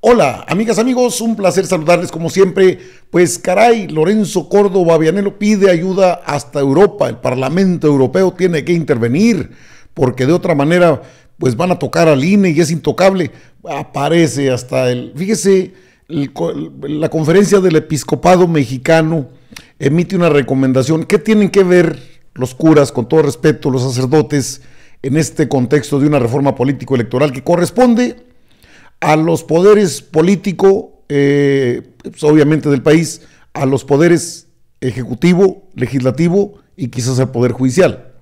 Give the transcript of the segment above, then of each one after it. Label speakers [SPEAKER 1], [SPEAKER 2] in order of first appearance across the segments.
[SPEAKER 1] Hola, amigas, amigos, un placer saludarles como siempre. Pues caray, Lorenzo Córdoba Vianelo pide ayuda hasta Europa. El Parlamento Europeo tiene que intervenir porque de otra manera pues van a tocar al INE y es intocable. Aparece hasta el... Fíjese, la conferencia del episcopado mexicano emite una recomendación. ¿Qué tienen que ver los curas, con todo respeto, los sacerdotes, en este contexto de una reforma político-electoral que corresponde a los poderes político, eh, pues, obviamente del país, a los poderes ejecutivo, legislativo y quizás al poder judicial.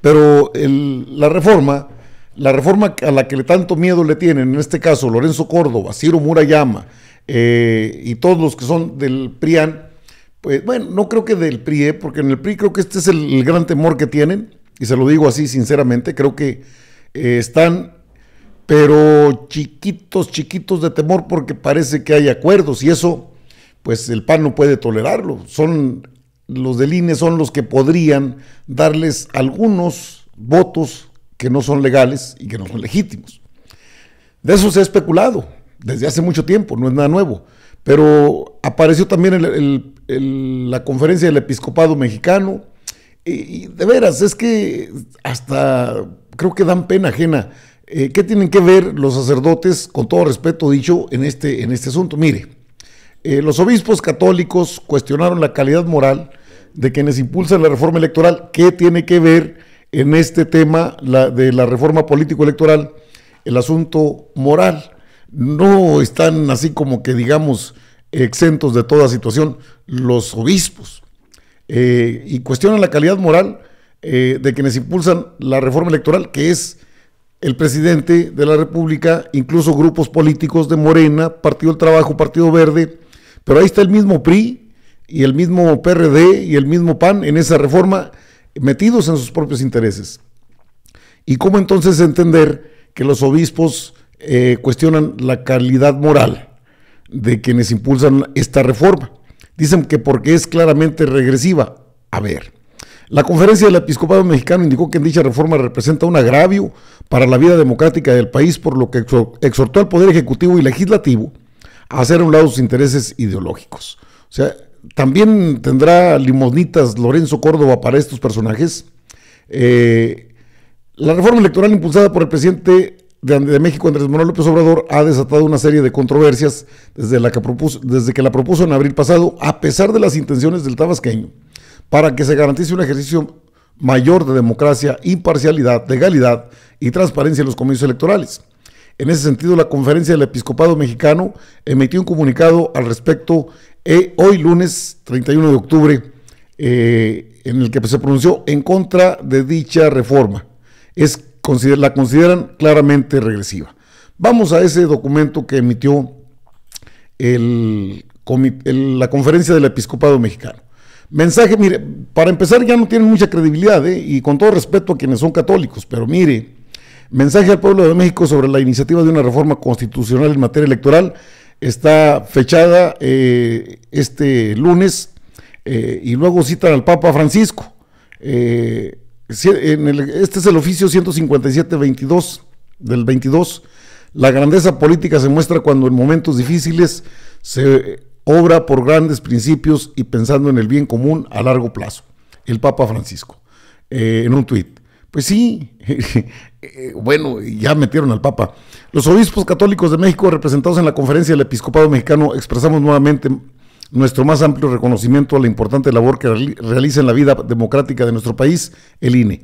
[SPEAKER 1] Pero la reforma, la reforma a la que le tanto miedo le tienen, en este caso Lorenzo Córdoba, Ciro Murayama eh, y todos los que son del PRIAN, pues bueno, no creo que del PRI, e, porque en el PRI e creo que este es el, gran temor que tienen, y se lo digo así sinceramente, creo que eh, están pero chiquitos, chiquitos de temor porque parece que hay acuerdos y eso, pues el PAN no puede tolerarlo. Son los del INE son los que podrían darles algunos votos que no son legales y que no son legítimos. De eso se ha especulado desde hace mucho tiempo, no es nada nuevo. Pero apareció también el, la conferencia del episcopado mexicano y, y de veras, es que hasta creo que dan pena ajena eh, ¿Qué tienen que ver los sacerdotes, con todo respeto dicho, en este, en este asunto? Mire, eh, los obispos católicos cuestionaron la calidad moral de quienes impulsan la reforma electoral. ¿Qué tiene que ver en este tema de la reforma político-electoral el asunto moral? No están así como que digamos exentos de toda situación los obispos. Eh, y cuestionan la calidad moral de quienes impulsan la reforma electoral, que es el presidente de la República, incluso grupos políticos de Morena, Partido del Trabajo, Partido Verde, pero ahí está el mismo PRI y el mismo PRD y el mismo PAN en esa reforma metidos en sus propios intereses. ¿Y cómo entonces entender que los obispos eh, cuestionan la calidad moral de quienes impulsan esta reforma? Dicen que porque es claramente regresiva. A ver, la conferencia del episcopado mexicano indicó que dicha reforma representa un agravio para la vida democrática del país, por lo que exhortó al Poder Ejecutivo y Legislativo a hacer a un lado sus intereses ideológicos. O sea, también tendrá limonitas Lorenzo Córdoba para estos personajes. Eh, la reforma electoral impulsada por el presidente de, México, Andrés Manuel López Obrador, ha desatado una serie de controversias desde, la que propuso, desde que la propuso en abril pasado, a pesar de las intenciones del tabasqueño para que se garantice un ejercicio mayor de democracia, imparcialidad, legalidad y transparencia en los comicios electorales. En ese sentido, la Conferencia del Episcopado Mexicano emitió un comunicado al respecto eh, hoy lunes 31 de octubre, eh, en el que pues, se pronunció en contra de dicha reforma. Es, la consideran claramente regresiva. Vamos a ese documento que emitió la Conferencia del Episcopado Mexicano. Mensaje, mire, para empezar ya no tienen mucha credibilidad, ¿eh? y con todo respeto a quienes son católicos, pero mire, mensaje al pueblo de México sobre la iniciativa de una reforma constitucional en materia electoral está fechada eh, este lunes eh, y luego citan al Papa Francisco. este es el oficio 157-22 del 22. La grandeza política se muestra cuando en momentos difíciles se obra por grandes principios y pensando en el bien común a largo plazo. El Papa Francisco, eh, en un tuit. Pues sí, eh, bueno, ya metieron al Papa. Los obispos católicos de México, representados en la conferencia del episcopado mexicano, expresamos nuevamente nuestro más amplio reconocimiento a la importante labor que realiza en la vida democrática de nuestro país, el INE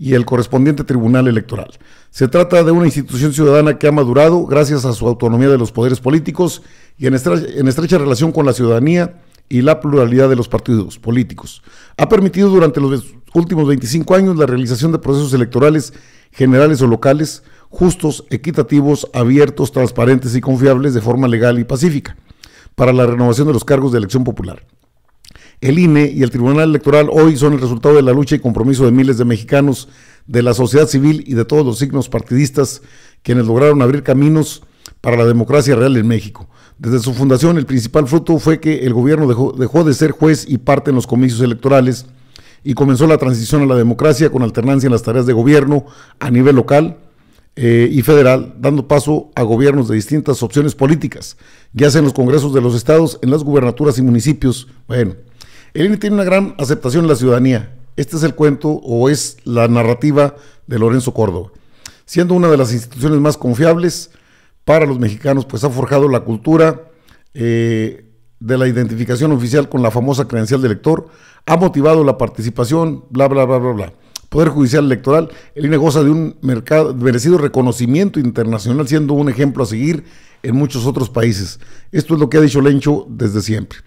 [SPEAKER 1] y el correspondiente Tribunal Electoral. Se trata de una institución ciudadana que ha madurado gracias a su autonomía de los poderes políticos y en, estrecha relación con la ciudadanía y la pluralidad de los partidos políticos. Ha permitido durante los últimos 25 años la realización de procesos electorales generales o locales justos, equitativos, abiertos, transparentes y confiables de forma legal y pacífica para la renovación de los cargos de elección popular. El INE y el Tribunal Electoral hoy son el resultado de la lucha y compromiso de miles de mexicanos, de la sociedad civil y de todos los signos partidistas, quienes lograron abrir caminos para la democracia real en México. Desde su fundación, el principal fruto fue que el gobierno dejó, de ser juez y parte en los comicios electorales y comenzó la transición a la democracia con alternancia en las tareas de gobierno a nivel local, eh, y federal, dando paso a gobiernos de distintas opciones políticas, ya sea en los congresos de los estados, en las gubernaturas y municipios. Bueno, el INE tiene una gran aceptación en la ciudadanía. Este es el cuento o es la narrativa de Lorenzo Córdoba. Siendo una de las instituciones más confiables para los mexicanos, pues ha forjado la cultura eh, de la identificación oficial con la famosa credencial de elector, ha motivado la participación, bla, bla, bla, bla, bla. Poder Judicial Electoral, el INE goza de un mercado, merecido reconocimiento internacional, siendo un ejemplo a seguir en muchos otros países. Esto es lo que ha dicho Lencho desde siempre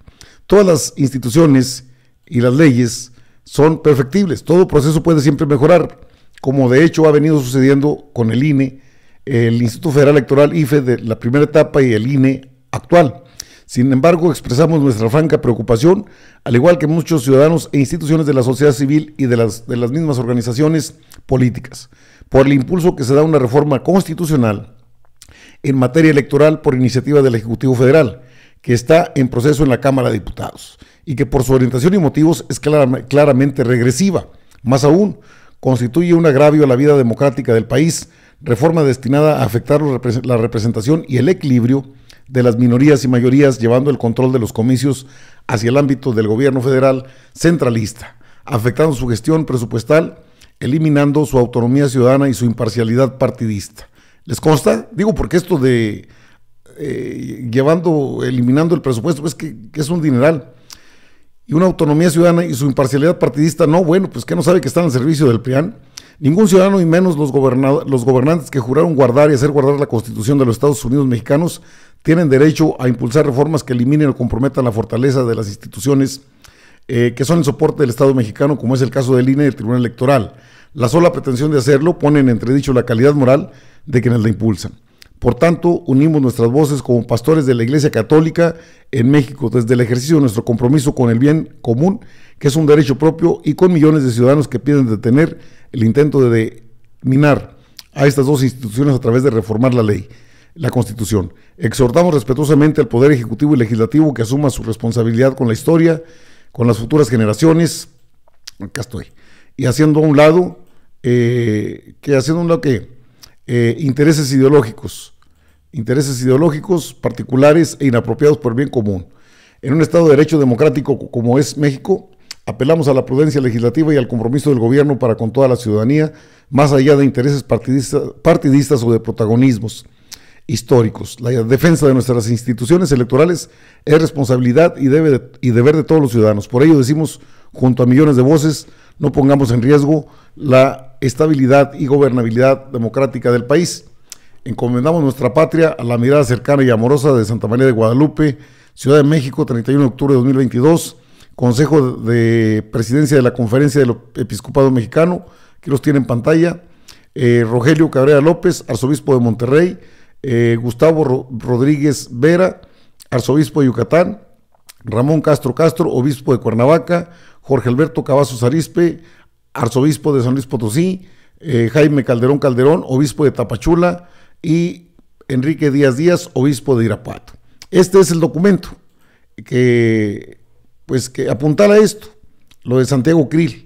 [SPEAKER 1] todas las instituciones y las leyes son perfectibles. Todo proceso puede siempre mejorar, como de hecho ha venido sucediendo con el INE, el Instituto Federal Electoral IFE de la primera etapa y el INE actual. Sin embargo, expresamos nuestra franca preocupación, al igual que muchos ciudadanos e instituciones de la sociedad civil y de las, mismas organizaciones políticas, por el impulso que se da a una reforma constitucional en materia electoral por iniciativa del Ejecutivo Federal que está en proceso en la Cámara de Diputados y que por su orientación y motivos es claramente regresiva. Más aún, constituye un agravio a la vida democrática del país, reforma destinada a afectar la representación y el equilibrio de las minorías y mayorías, llevando el control de los comicios hacia el ámbito del gobierno federal centralista, afectando su gestión presupuestal, eliminando su autonomía ciudadana y su imparcialidad partidista. ¿Les consta? Digo porque esto de eh, llevando, eliminando el presupuesto, pues que, es un dineral. Y una autonomía ciudadana y su imparcialidad partidista, no, bueno, pues que no sabe que están al servicio del PRIAN. Ningún ciudadano y menos los, los gobernantes que juraron guardar y hacer guardar la constitución de los Estados Unidos mexicanos tienen derecho a impulsar reformas que eliminen o comprometan la fortaleza de las instituciones eh, que son el soporte del Estado mexicano, como es el caso del INE y del Tribunal Electoral. La sola pretensión de hacerlo pone en entredicho la calidad moral de quienes la impulsan. Por tanto, unimos nuestras voces como pastores de la Iglesia Católica en México desde el ejercicio de nuestro compromiso con el bien común, que es un derecho propio, y con millones de ciudadanos que piden detener el intento de minar a estas dos instituciones a través de reformar la ley, la Constitución. Exhortamos respetuosamente al Poder Ejecutivo y Legislativo que asuma su responsabilidad con la historia, con las futuras generaciones. Acá estoy. Y haciendo a un lado, eh, que haciendo un lado que eh, intereses ideológicos intereses ideológicos particulares e inapropiados por bien común. En un Estado de Derecho democrático como es México, apelamos a la prudencia legislativa y al compromiso del gobierno para con toda la ciudadanía, más allá de intereses partidistas o de protagonismos históricos. La defensa de nuestras instituciones electorales es responsabilidad y, debe y deber de todos los ciudadanos. Por ello decimos, junto a millones de voces, no pongamos en riesgo la estabilidad y gobernabilidad democrática del país. Encomendamos nuestra patria a la mirada cercana y amorosa de Santa María de Guadalupe, Ciudad de México, 31 de octubre de 2022. Consejo de Presidencia de la Conferencia del Episcopado Mexicano, que los tiene en pantalla. Eh, Rogelio Cabrera López, arzobispo de Monterrey. Eh, Gustavo Rodríguez Vera, arzobispo de Yucatán. Ramón Castro Castro, obispo de Cuernavaca. Jorge Alberto Cavazos Arispe, arzobispo de San Luis Potosí. Eh, Jaime Calderón Calderón, obispo de Tapachula y Enrique Díaz Díaz, obispo de Irapuato. Este es el documento que, pues, que a esto, lo de Santiago Krill.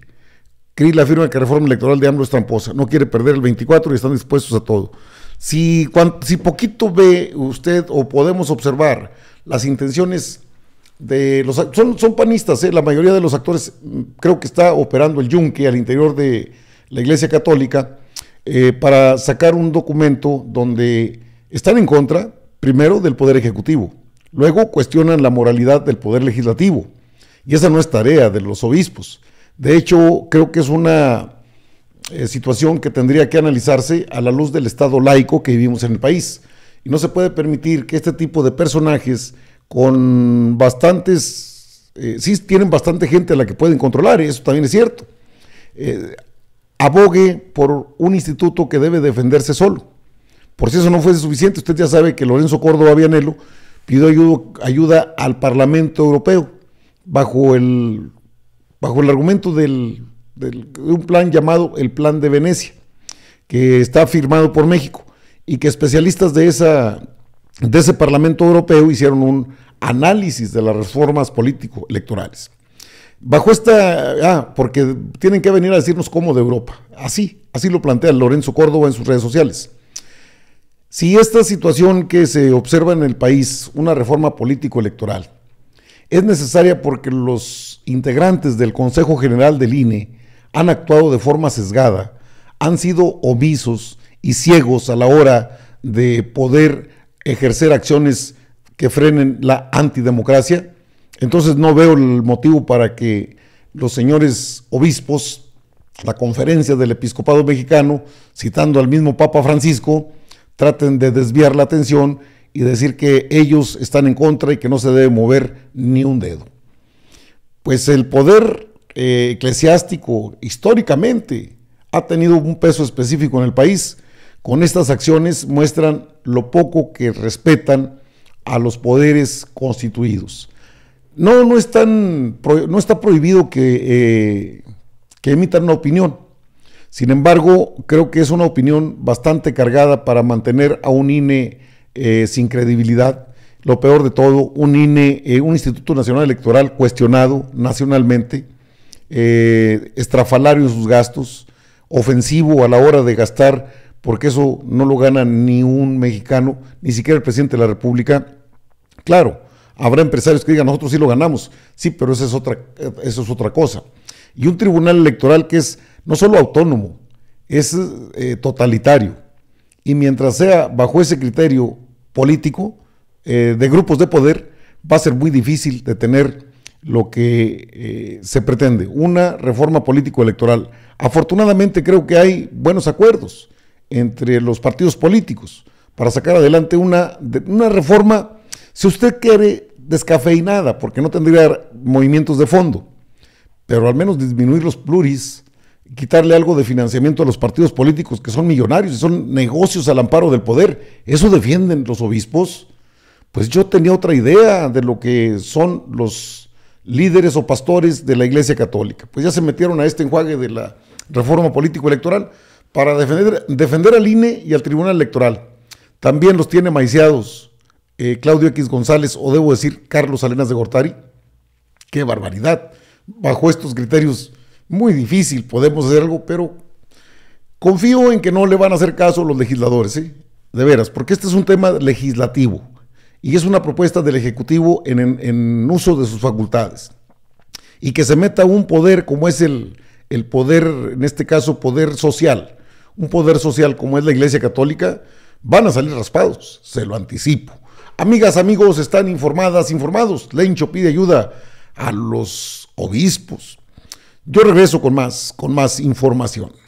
[SPEAKER 1] Krill afirma que reforma electoral de AMLO es tramposa, no quiere perder el 24 y están dispuestos a todo. Si, poquito ve usted o podemos observar las intenciones de los son, son panistas, ¿eh? la mayoría de los actores mm, creo que está operando el yunque al interior de la Iglesia Católica eh, para sacar un documento donde están en contra, primero, del Poder Ejecutivo, luego cuestionan la moralidad del Poder Legislativo, y esa no es tarea de los obispos. De hecho, creo que es una eh, situación que tendría que analizarse a la luz del Estado laico que vivimos en el país. Y no se puede permitir que este tipo de personajes con bastantes, eh, sí tienen bastante gente a la que pueden controlar, y eso también es cierto. Eh, abogue por un instituto que debe defenderse solo. Por si eso no fuese suficiente, usted ya sabe que Lorenzo Córdoba Vianelo pidió ayuda, al Parlamento Europeo bajo el, bajo el argumento de un plan llamado el Plan de Venecia, que está firmado por México y que especialistas de, esa, de ese Parlamento Europeo hicieron un análisis de las reformas político-electorales. Bajo esta, ah, porque tienen que venir a decirnos cómo de Europa. Así, así lo plantea Lorenzo Córdoba en sus redes sociales. Si esta situación que se observa en el país, una reforma político-electoral, es necesaria porque los integrantes del Consejo General del INE han actuado de forma sesgada, han sido omisos y ciegos a la hora de poder ejercer acciones que frenen la antidemocracia, entonces no veo el motivo para que los señores obispos, la conferencia del episcopado mexicano, citando al mismo Papa Francisco, traten de desviar la atención y decir que ellos están en contra y que no se debe mover ni un dedo. Pues el poder eh, eclesiástico históricamente ha tenido un peso específico en el país. Con estas acciones muestran lo poco que respetan a los poderes constituidos. No, no, es tan, no está prohibido que, eh, que emitan una opinión. Sin embargo, creo que es una opinión bastante cargada para mantener a un INE eh, sin credibilidad. Lo peor de todo, un INE, eh, un Instituto Nacional Electoral cuestionado nacionalmente, estrafalario en sus gastos, ofensivo a la hora de gastar, porque eso no lo gana ni un mexicano, ni siquiera el presidente de la República. Claro, Habrá empresarios que digan, nosotros sí lo ganamos. Sí, pero esa es otra, eh, eso es otra cosa. Y un tribunal electoral que es no solo autónomo, es eh, totalitario. Y mientras sea bajo ese criterio político eh, de grupos de poder, va a ser muy difícil de tener lo que se pretende, una reforma político-electoral. Afortunadamente creo que hay buenos acuerdos entre los partidos políticos para sacar adelante una, una reforma. Si usted quiere descafeinada, porque no tendría movimientos de fondo, pero al menos disminuir los pluris, quitarle algo de financiamiento a los partidos políticos que son millonarios y son negocios al amparo del poder, eso defienden los obispos. Pues yo tenía otra idea de lo que son los líderes o pastores de la Iglesia Católica. Pues ya se metieron a este enjuague de la reforma político-electoral para defender, defender al INE y al Tribunal Electoral. También los tiene maiciados eh, Claudio X González o debo decir Carlos Alenas de Gortari. ¡Qué barbaridad! Bajo estos criterios, muy difícil, podemos hacer algo, pero confío en que no le van a hacer caso los legisladores, ¿eh? de veras, porque este es un tema legislativo y es una propuesta del Ejecutivo en, uso de sus facultades. Y que se meta un poder como es el, el poder, en este caso, poder social, un poder social como es la Iglesia Católica, van a salir raspados, se lo anticipo. Amigas, amigos, están informadas, informados. Lencho pide ayuda a los obispos. Yo regreso con más, con más información.